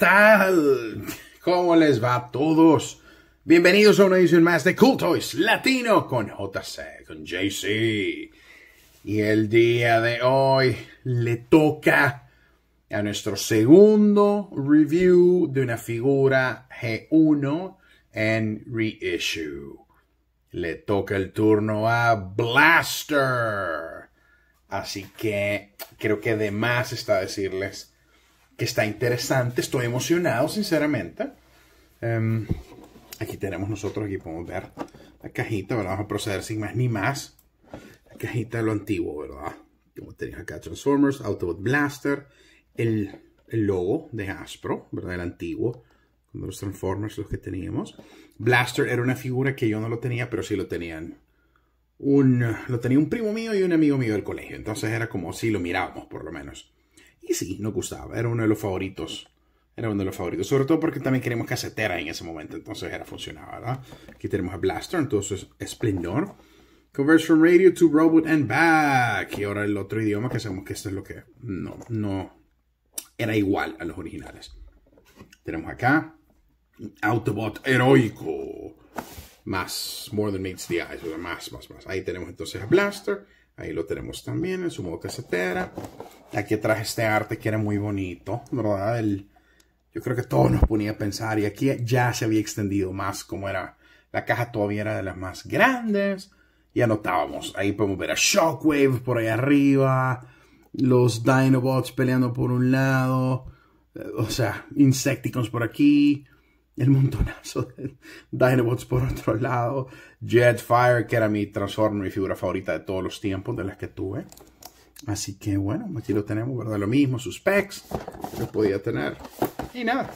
tal? ¿Cómo les va a todos? Bienvenidos a una edición más de Cool Toys Latino con JC, con JC. Y el día de hoy le toca a nuestro segundo review de una figura G1 en reissue. Le toca el turno a Blaster. Así que creo que de más está decirles que está interesante. Estoy emocionado, sinceramente. Em, aquí tenemos nosotros, aquí podemos ver la cajita, Vamos a proceder sin más ni más. La cajita de lo antiguo, ¿verdad? Como tenías acá Transformers, Autobot Blaster, el, logo de Aspro, ¿verdad? El antiguo cuando los Transformers los que teníamos. Blaster era una figura que yo no lo tenía, pero sí lo tenían. Un, lo tenía un primo mío y un amigo mío del colegio. Entonces era como si lo mirábamos, por lo menos. Y sí, nos gustaba, era uno de los favoritos. Era uno de los favoritos, sobre todo porque también queríamos casetera en ese momento, entonces era funcionaba, ¿verdad? Aquí tenemos a Blaster, entonces Esplendor. Converse from radio to robot and back. Y ahora el otro idioma que sabemos que esto es lo que no, no era igual a los originales. Tenemos acá Autobot heroico. Más, more than meets the eyes, más, más, más. Ahí tenemos entonces a Blaster. Ahí lo tenemos también en su modo casetera. Aquí traje este arte que era muy bonito, ¿verdad? yo creo que todo nos ponía a pensar y aquí ya se había extendido más como era. La caja todavía era de las más grandes. Y anotábamos. Ahí podemos ver a Shockwave por ahí arriba. Los Dinobots peleando por un lado. Eh, o sea, Insecticons por aquí el montonazo de Dinobots por otro lado, Jetfire, que era mi Transformer, mi figura favorita de todos los tiempos, de las que tuve. Así que bueno, aquí lo tenemos, ¿verdad? Lo mismo, sus specs, lo podía tener. Y nada,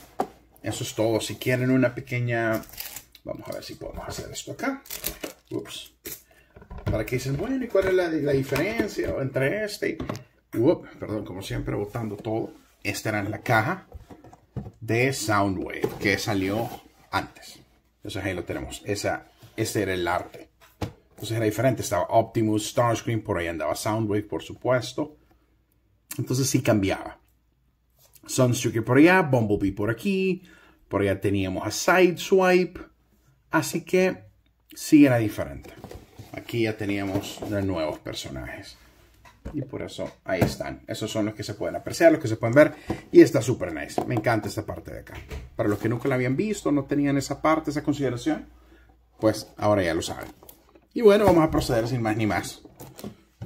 eso es todo. Si quieren una pequeña... Vamos a ver si podemos hacer esto acá. Ups. Para que dicen, bueno, ¿y cuál es la, diferencia entre este? Ups, perdón, como siempre, botando todo. Esta era en la caja de Soundwave que salió antes. Entonces ahí lo tenemos. Esa, ese era el arte. Entonces era diferente. Estaba Optimus, Starscream, por ahí andaba Soundwave, por supuesto. Entonces sí cambiaba. Sunstreaker por allá, Bumblebee por aquí. Por allá teníamos a Sideswipe. Así que sí era diferente. Aquí ya teníamos de nuevos personajes y por eso ahí están. Esos son los que se pueden apreciar, los que se pueden ver y está súper nice. Me encanta esta parte de acá. Para los que nunca la habían visto, no tenían esa parte, esa consideración, pues ahora ya lo saben. Y bueno, vamos a proceder sin más ni más.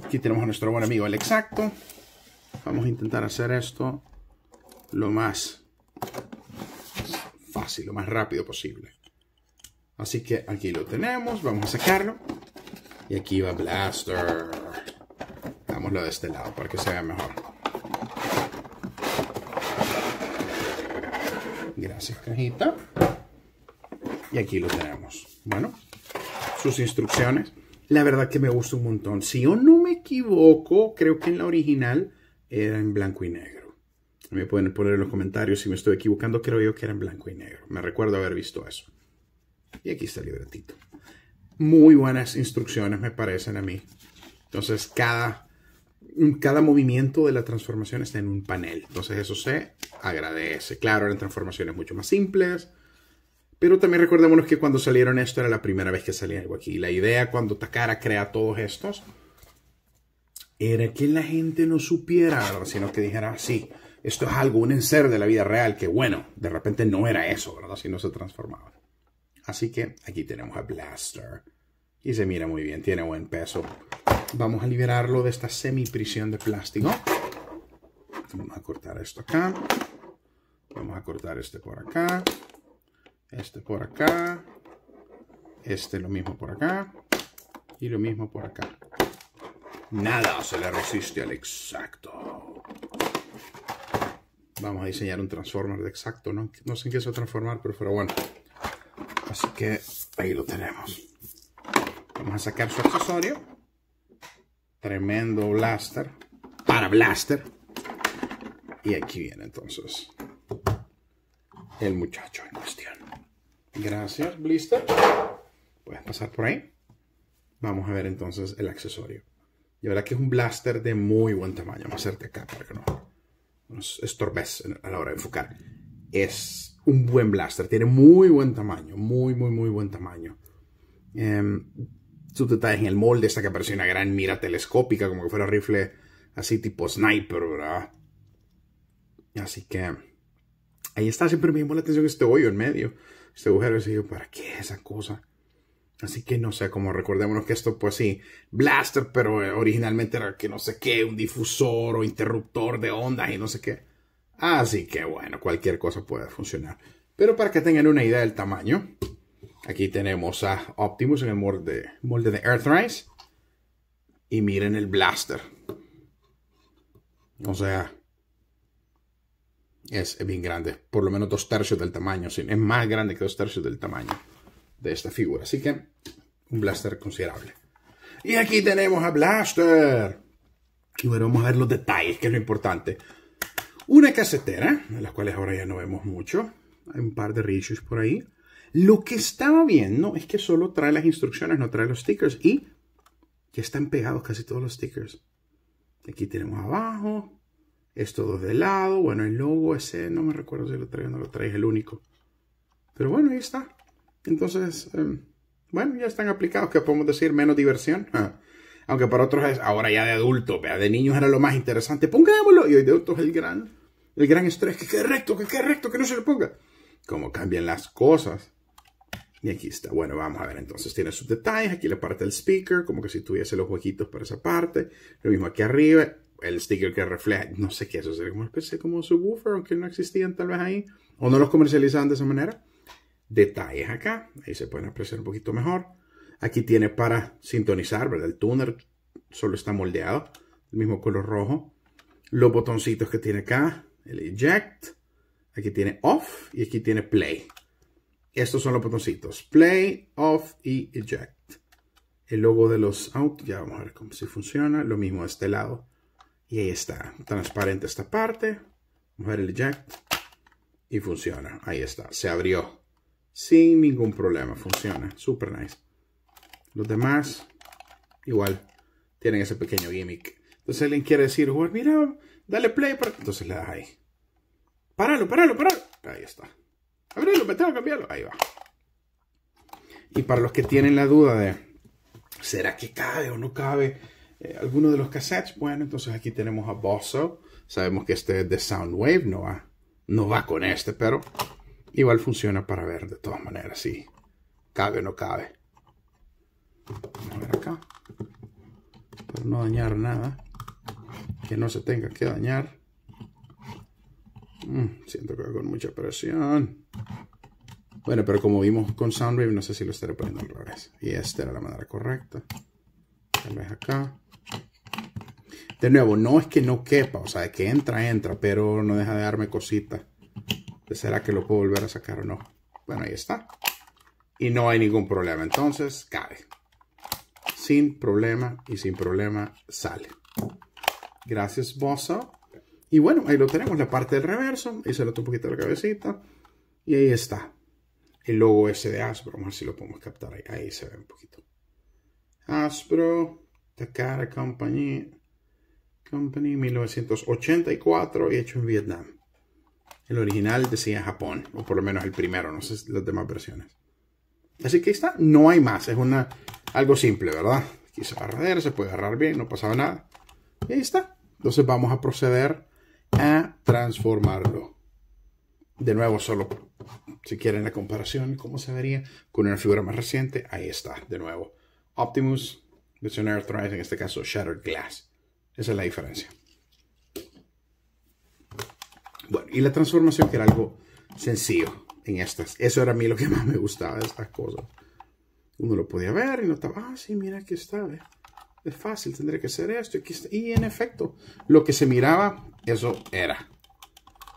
Aquí tenemos a nuestro buen amigo el exacto. Vamos a intentar hacer esto lo más fácil, lo más rápido posible. Así que aquí lo tenemos, vamos a sacarlo. Y aquí va Blaster lo de este lado para que se vea mejor. Gracias, cajita. Y aquí lo tenemos. Bueno, sus instrucciones. La verdad que me gusta un montón. Si yo no me equivoco, creo que en la original era en blanco y negro. Me pueden poner en los comentarios si me estoy equivocando. Creo yo que era en blanco y negro. Me recuerdo haber visto eso. Y aquí está el libretito. Muy buenas instrucciones me parecen a mí. Entonces cada cada movimiento de la transformación está en un panel. Entonces eso se agradece. Claro, eran transformaciones mucho más simples. Pero también recordémonos que cuando salieron esto era la primera vez que salía algo aquí. La idea cuando Takara crea todos estos era que la gente no supiera, sino que dijera, sí, esto es algo, un ser de la vida real, que bueno, de repente no era eso, ¿verdad? Si no se transformaba. Así que aquí tenemos a Blaster y se mira muy bien, tiene buen peso. Vamos a liberarlo de esta semi prisión de plástico. Vamos a cortar esto acá. Vamos a cortar este por acá. Este por acá. Este lo mismo por acá. Y lo mismo por acá. Nada se le resiste al exacto. Vamos a diseñar un transformer de exacto. No, sé en qué se va a transformar, pero, pero bueno. Así que ahí lo tenemos. Vamos a sacar su accesorio. Tremendo blaster. Para blaster. Y aquí viene entonces el muchacho en cuestión. Gracias, blister. Puedes pasar por ahí. Vamos a ver entonces el accesorio. Y verdad que es un blaster de muy buen tamaño. Vamos a hacerte acá para que no nos estorbes a la hora de enfocar. Es un buen blaster. Tiene muy buen tamaño. Muy, muy, muy buen tamaño. Em, te traes en el molde, esta que parece una gran mira telescópica, como que fuera rifle así tipo sniper, ¿verdad? Así que ahí está, siempre me llamó la atención este hoyo en medio, este agujero, y yo, ¿para qué esa cosa? Así que no sé, como recordémonos que esto, pues sí, blaster, pero eh, originalmente era que no sé qué, un difusor o interruptor de ondas y no sé qué. Así que bueno, cualquier cosa puede funcionar. Pero para que tengan una idea del tamaño, Aquí tenemos a Optimus en el molde, molde de Earthrise. Y miren el blaster. O sea, es bien grande. Por lo menos dos tercios del tamaño. Es más grande que dos tercios del tamaño de esta figura. Así que un blaster considerable. Y aquí tenemos a Blaster. Y bueno, vamos a ver los detalles, que es lo importante. Una casetera, de las cuales ahora ya no vemos mucho. Hay un par de rishus por ahí. Lo que estaba viendo es que solo trae las instrucciones, no trae los stickers y ya están pegados casi todos los stickers. Aquí tenemos abajo, esto dos de lado, bueno, el logo ese, no me recuerdo si lo trae o no lo trae, es el único. Pero bueno, ahí está. Entonces, em, bueno, ya están aplicados, que podemos decir menos diversión. aunque para otros es ahora ya de adulto, de niños era lo más interesante. Pongámoslo. Y hoy de adultos el gran, el gran estrés, que quede recto, que quede recto, que no se le ponga. Cómo cambian las cosas. Y aquí está. Bueno, vamos a ver. Entonces tiene sus detalles. Aquí la parte del speaker, como que si tuviese los huequitos para esa parte. Lo mismo aquí arriba. El sticker que refleja, no sé qué, eso sería como una especie como subwoofer, aunque no existían tal vez ahí. O no los comercializaban de esa manera. Detalles acá. Ahí se pueden apreciar un poquito mejor. Aquí tiene para sintonizar, ¿verdad? El tuner solo está moldeado. El mismo color rojo. Los botoncitos que tiene acá. El eject. Aquí tiene off y aquí tiene play. Estos son los botoncitos. Play, off y eject. El logo de los out. Ya vamos a ver cómo si funciona. Lo mismo de este lado. Y ahí está. Transparente esta parte. Vamos a ver el eject. Y funciona. Ahí está. Se abrió. Sin ningún problema. Funciona. Super nice. Los demás. Igual. Tienen ese pequeño gimmick. Entonces alguien quiere decir, mira, dale play. Entonces le das ahí. Páralo, ¡Paralo! páralo. Ahí está. Abrelo, a cambiarlo. Ahí va. Y para los que tienen la duda de, ¿será que cabe o no cabe eh, alguno de los cassettes? Bueno, entonces aquí tenemos a Bosso. Sabemos que este es de Soundwave, no va, no va con este, pero igual funciona para ver de todas maneras si cabe o no cabe. Vamos a ver acá. Para no dañar nada. Que no se tenga que dañar. Mm, siento que con mucha presión. Bueno, pero como vimos con Soundwave, no sé si lo estaré poniendo al revés. Y esta era la manera correcta. Tal vez acá. De nuevo, no es que no quepa, o sea, es que entra, entra, pero no deja de darme cositas. ¿Será que lo puedo volver a sacar o no? Bueno, ahí está. Y no hay ningún problema, entonces cabe. Sin problema y sin problema sale. Gracias, Bozo y bueno, ahí lo tenemos, la parte del reverso. Ahí se le un poquito la cabecita. Y ahí está. El logo ese de Asbro. Vamos a ver si lo podemos captar ahí. Ahí se ve un poquito. ASPRO. Takara Company, Company 1984 y hecho en Vietnam. El original decía Japón, o por lo menos el primero, no sé las demás versiones. Así que ahí está, no hay más, es una, algo simple, ¿verdad? Aquí se va a se puede agarrar bien, no pasaba nada. Y ahí está. Entonces vamos a proceder a transformarlo. De nuevo, solo si quieren la comparación, como se vería con una figura más reciente, ahí está, de nuevo. Optimus, Visionary Thrice, en este caso Shattered Glass. Esa es la diferencia. Bueno, y la transformación que era algo sencillo en estas. Eso era a mí lo que más me gustaba de estas cosas. Uno lo podía ver y notaba, ah, sí, mira, aquí está, es fácil, tendría que ser esto. Aquí Y en efecto, lo que se miraba, eso era.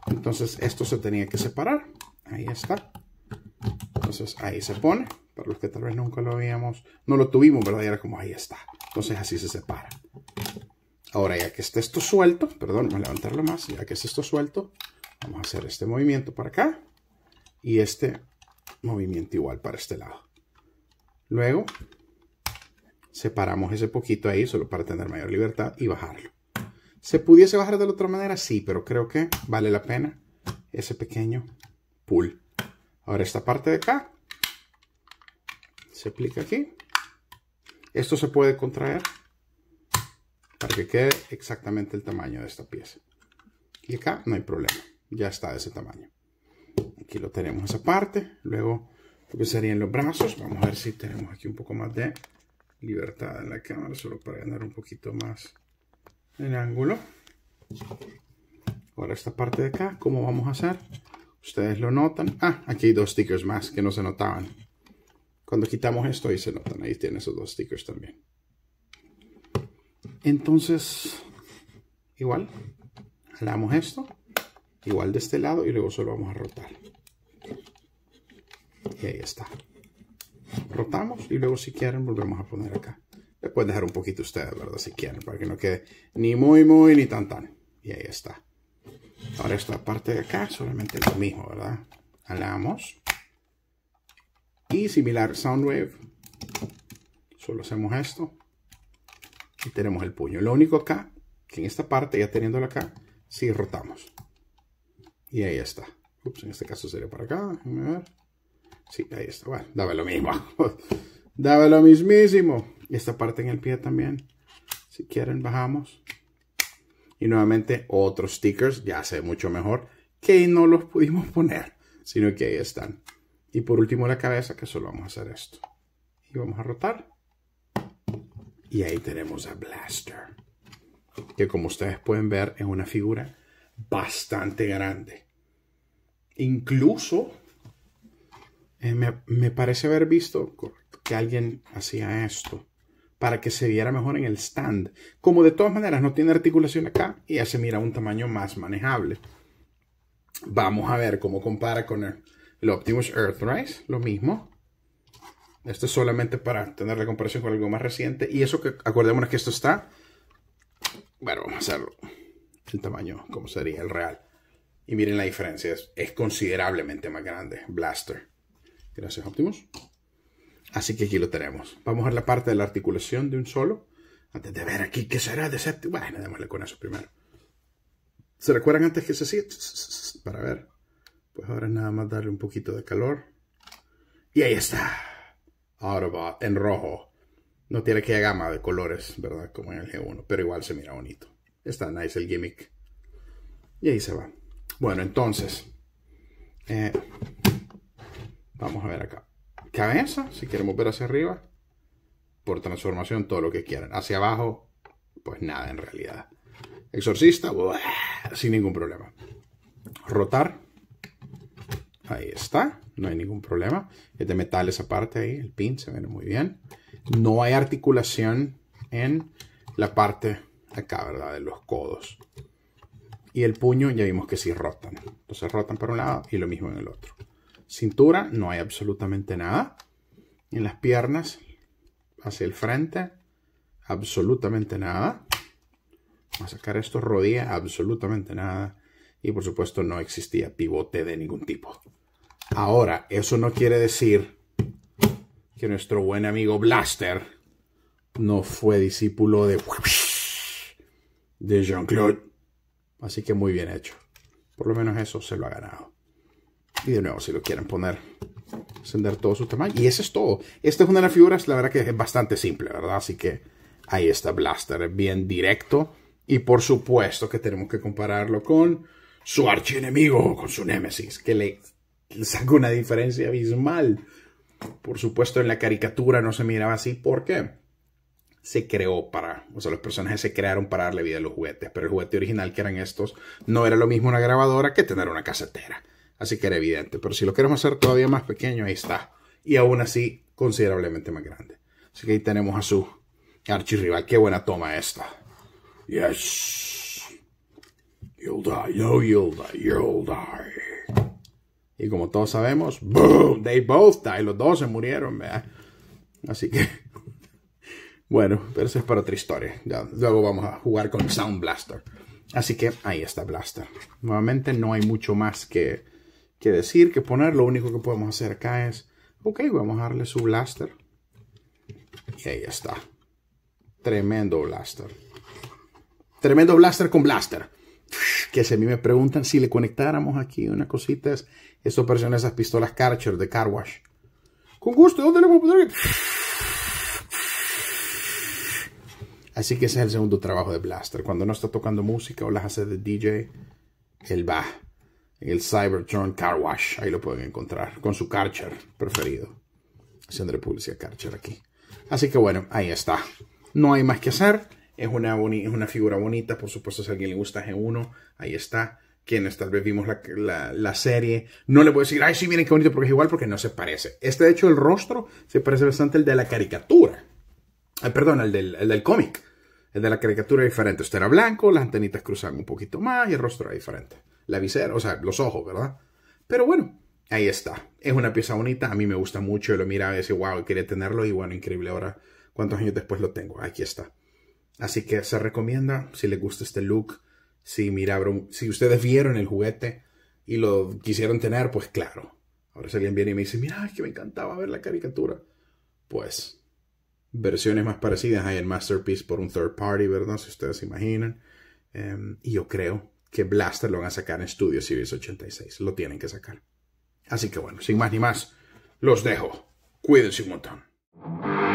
Entonces, esto se tenía que separar. Ahí está. Entonces, ahí se pone. Para los que tal vez nunca lo habíamos, no lo tuvimos, ¿verdad? era como, ahí está. Entonces, así se separa. Ahora, ya que está esto suelto, perdón, voy a levantarlo más. Ya que está esto suelto, vamos a hacer este movimiento para acá. Y este movimiento igual para este lado. Luego, separamos ese poquito ahí solo para tener mayor libertad y bajarlo. ¿Se pudiese bajar de la otra manera? Sí, pero creo que vale la pena ese pequeño pull. Ahora esta parte de acá se aplica aquí. Esto se puede contraer para que quede exactamente el tamaño de esta pieza. Y acá no hay problema, ya está de ese tamaño. Aquí lo tenemos esa parte, luego lo que serían los brazos, vamos a ver si tenemos aquí un poco más de libertad en la cámara solo para ganar un poquito más en ángulo ahora esta parte de acá ¿cómo vamos a hacer? ustedes lo notan ah, aquí hay dos stickers más que no se notaban cuando quitamos esto ahí se notan ahí tienen esos dos stickers también entonces igual jalamos esto igual de este lado y luego solo vamos a rotar y ahí está rotamos y luego si quieren volvemos a poner acá. Le pueden dejar un poquito ustedes, ¿verdad? Si quieren, para que no quede ni muy, muy, ni tan, tan. Y ahí está. Ahora esta parte de acá solamente lo mismo, ¿verdad? Alamos. Y similar Soundwave. Solo hacemos esto. Y tenemos el puño. Lo único acá, que en esta parte, ya teniéndolo acá, si rotamos. Y ahí está. Ups, en este caso sería para acá. Sí, ahí está. Bueno, daba lo mismo. daba lo mismísimo. Y esta parte en el pie también. Si quieren, bajamos. Y nuevamente otros stickers, ya sé mucho mejor, que no los pudimos poner, sino que ahí están. Y por último la cabeza, que solo vamos a hacer esto. Y vamos a rotar. Y ahí tenemos a Blaster. Que como ustedes pueden ver, es una figura bastante grande. Incluso eh, me, parece haber visto que alguien hacía esto para que se viera mejor en el stand. Como de todas maneras no tiene articulación acá y hace, mira un tamaño más manejable. Vamos a ver cómo compara con el, Optimus Earthrise, lo mismo. Esto es solamente para tener la comparación con algo más reciente. Y eso que acordémonos que esto está... Bueno, vamos a hacerlo. El tamaño, como sería el real. Y miren la diferencia, es considerablemente más grande. Blaster. Gracias, Optimus. Así que aquí lo tenemos. Vamos a ver la parte de la articulación de un solo. Antes de ver aquí qué será de séptimo. Bueno, démosle con eso primero. ¿Se recuerdan antes que se así? Para ver. Pues ahora nada más darle un poquito de calor. Y ahí está. Ahora va en rojo. No tiene que gama de colores, ¿verdad? Como en el G1. Pero igual se mira bonito. Está nice el gimmick. Y ahí se va. Bueno, entonces. Eh, Vamos a ver acá. Cabeza, si queremos ver hacia arriba. Por transformación, todo lo que quieran. Hacia abajo, pues nada en realidad. Exorcista, sin ningún problema. Rotar. Ahí está, no hay ningún problema. Es de metal esa parte ahí, el pin se ve muy bien. No hay articulación en la parte acá, ¿verdad? De los codos. Y el puño ya vimos que sí rotan. Entonces rotan para un lado y lo mismo en el otro cintura no hay absolutamente nada. En las piernas, hacia el frente, absolutamente nada. Vamos a sacar esto rodilla, absolutamente nada. Y por supuesto no existía pivote de ningún tipo. Ahora, eso no quiere decir que nuestro buen amigo Blaster no fue discípulo de, de Jean-Claude. Así que muy bien hecho. Por lo menos eso se lo ha ganado. Y de nuevo, si lo quieren poner, encender todo su tamaño. Y eso es todo. Esta es una de las figuras, la verdad que es bastante simple, ¿verdad? Así que ahí está Blaster, bien directo. Y por supuesto que tenemos que compararlo con su archienemigo, con su némesis, que le saca una diferencia abismal. Por supuesto, en la caricatura no se miraba así. ¿Por qué? se creó para, o sea, los personajes se crearon para darle vida a los juguetes, pero el juguete original que eran estos no era lo mismo una grabadora que tener una casetera. Así que era evidente. Pero si lo queremos hacer todavía más pequeño, ahí está. Y aún así, considerablemente más grande. Así que ahí tenemos a su archirrival. Qué buena toma esta. Yes. You'll die. No, you'll die. You'll die. Y como todos sabemos, boom, they both die. Los dos se murieron, ¿verdad? Así que, bueno, pero eso es para otra historia. luego vamos a jugar con Sound Blaster. Así que ahí está Blaster. Nuevamente no hay mucho más que, que decir, que poner. Lo único que podemos hacer acá es, ok, vamos a darle su blaster. Y ahí está. Tremendo blaster. Tremendo blaster con blaster. Que si a mí me preguntan si le conectáramos aquí una cosita, es, esto esas pistolas Karcher de Car Wash. Con gusto, ¿dónde le vamos a poner? Así que ese es el segundo trabajo de Blaster. Cuando no está tocando música o las hace de DJ, él va el Cybertron Car Wash. Ahí lo pueden encontrar con su Karcher preferido. de publicidad Karcher aquí. Así que bueno, ahí está. No hay más que hacer. Es una, es una figura bonita. Por supuesto, si a alguien le gusta G1, ahí está quienes tal vez vimos la, serie, no le puedo decir, ay, sí, miren qué bonito, porque es igual, porque no se parece. Este, de hecho, el rostro se parece bastante al de la caricatura. perdón, al del, el del cómic. El de la caricatura es diferente. Este era blanco, las antenitas cruzan un poquito más y el rostro era diferente la visera, o sea, los ojos, ¿verdad? Pero bueno, ahí está. Es una pieza bonita, a mí me gusta mucho, lo miraba y decía, wow, quería tenerlo y bueno, increíble, ahora cuántos años después lo tengo, aquí está. Así que se recomienda, si les gusta este look, si, miraron, si ustedes vieron el juguete y lo quisieron tener, pues claro. Ahora si alguien viene y me dice, mira, que me encantaba ver la caricatura. Pues versiones más parecidas hay en Masterpiece por un third party, ¿verdad? Si ustedes se imaginan. Em, y yo creo que Blaster lo van a sacar en Studio Series 86. Lo tienen que sacar. Así que bueno, sin más ni más, los dejo. Cuídense un montón.